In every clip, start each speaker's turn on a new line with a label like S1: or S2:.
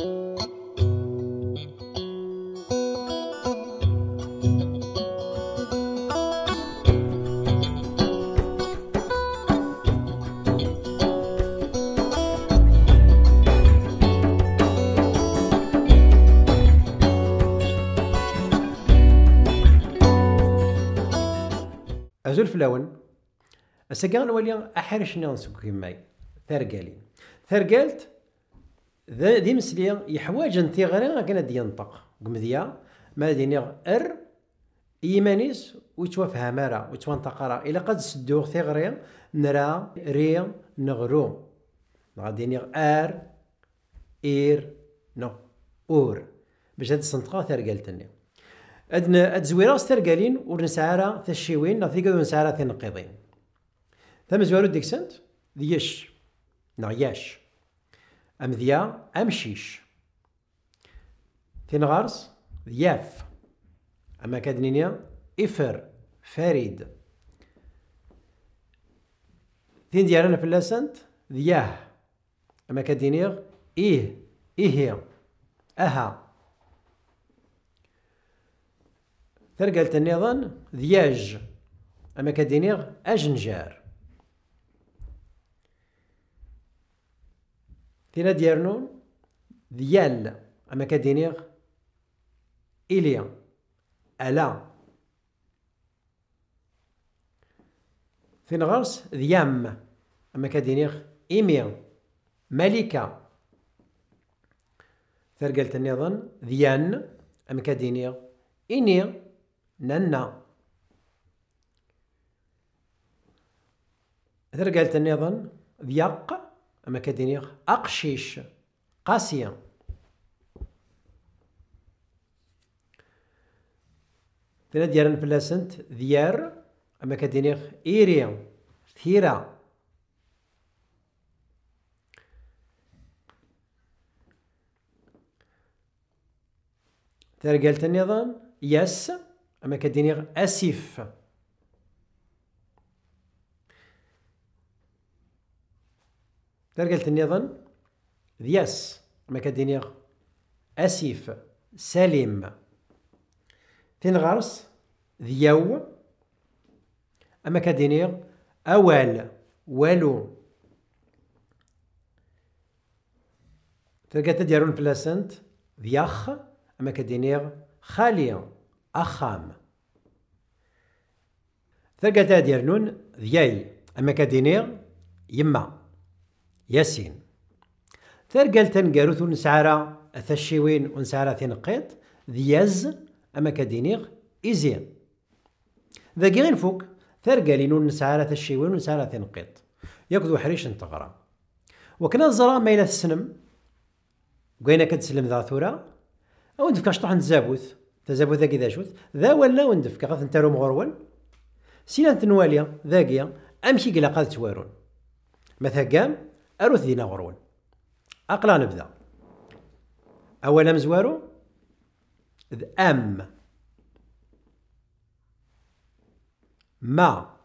S1: أزول فلاون أسا وليان ولي أحرشنا نسوكي ماي ثرقالي ثرقالت ذا دي مسلي يحواج انت غير كان ينطق قمديا ما دينيغ ار ايمانيس ويتوافها مارا ويتوانطق راه الا قد سدوغ ثغري نرا ري نغرو غادي نيغ ار اير نو اور باش هاد السنطقه ثرقالتني ادنا اد زويره سترقالين ورنسعارا ثشيوين نثيق ونسعارا ثنقيضين ثم زوارو ديكسنت ديش نعياش أمذيا أمشيش غارس ياف أما كادنينيا إفر فريد ثين ديالنا في اللاسنت ذياه أما كادينيغ إيه إيه أها ثرقلت النظام ذياج أما كادينيغ أجنجار تينا ديالنون ديال اما كدينيغ إليا ألا فين غرس ديام اما كدينيغ إيميا ملكة ثرقلت النظام ديان أم كدينيغ إني ننا ثرقلت النظام ذيق اما كدينيغ اقشيش قاسيه تنا ديالنا فلاسنت ديار اما كدينيغ ايريا ثيرا ترقلت النظام يس اما كدينيغ اسيف ترقلت ذياس ما كدينيغ أسيف سليم تنغرس ذياو أما كدينيغ أوال والو تلقى ديالو بلاسنت ذياخ أما كدينيغ خالي أخام تلقى ديالون ذياي أما كدينيغ يما ياسين ترقلتن قاروث نسعارة أثشيوين ونسعارة ثنقيت ذياز أما كدينيغ إزين ذا غير فوق ثرقالين نسعارة ثشيوين ونسعارة ثنقيت يكذو حريش نتغرى وكنا الزرا ما إلا تسلم بقينا كتسلم ذا ثورة أو ندفك شطح نتزابوث تزابوث ذاكي ذا شوث ذا ولا وندفك غاث نتارو مغرول سينا تنواليا ذاكيا أمشي قلا قاد توارون مثلا قام اروث دينا غرون اقلا نبدا اولا مزوارو ذ ام ما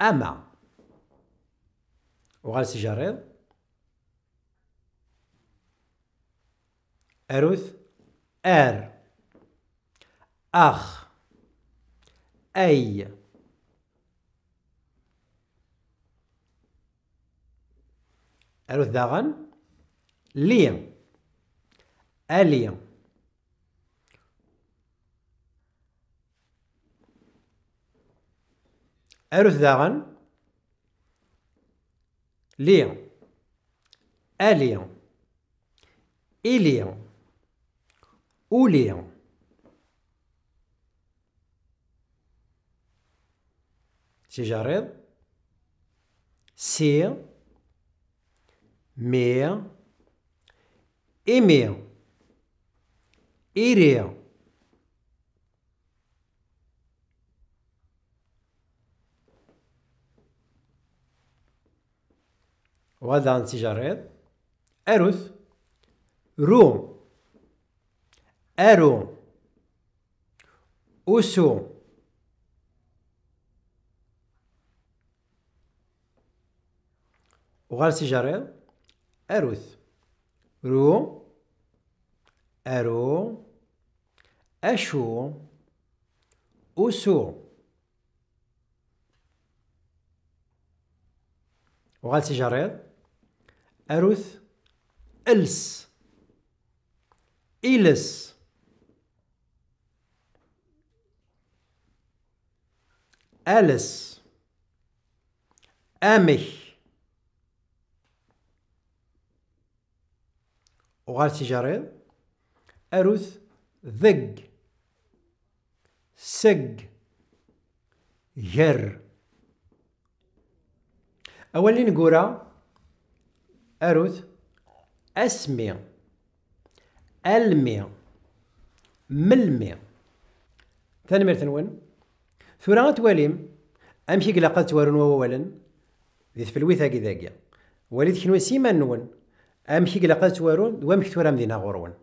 S1: اما وغال سجاريض اروث ار اخ اي الو الداغن ليام اليام الو الداغن ليام اليام اليام اوليام سي جاريض سي mehr, aimer, iria. وهذا عن سيجارات أرث رو أرو أسو وغال سيجارات أروث رو أرو أشو أسو وغال جريد أروث إلس إلس ألس أمه وغال سيجاريض أروث ذق سق جر أولي نقورا أروث أسمي ألمي ملمي ثاني ثنون ثورا تواليم أمشي قلقات توارون ووالن ذي في الوثاق ذاقيا وليد كنوا سيما نون امشي قلقات توارون وامشي تورا مدينة غورون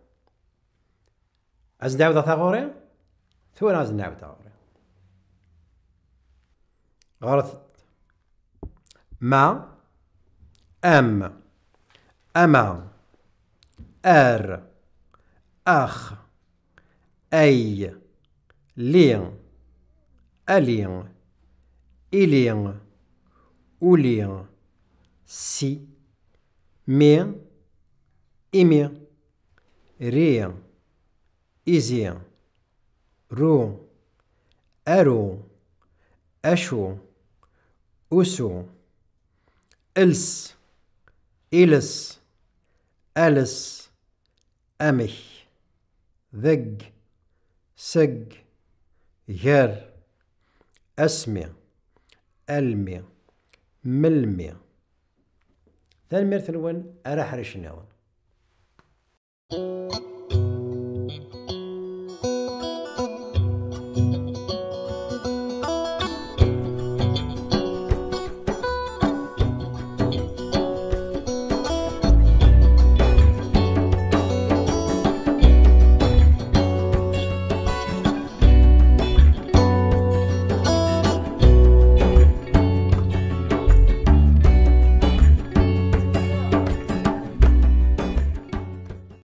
S1: از نعاود ثغوري ثورا از نعاود ثغوري غارث ما ام اما ار اخ اي لين الين الين اولين سي مين إمي ري إزي رو أرو أشو أسو إلس إلس ألس أمي ذج سج جر أسمي ألمي ملمي ثالمير ثنوان أرحرش نوان「ピ」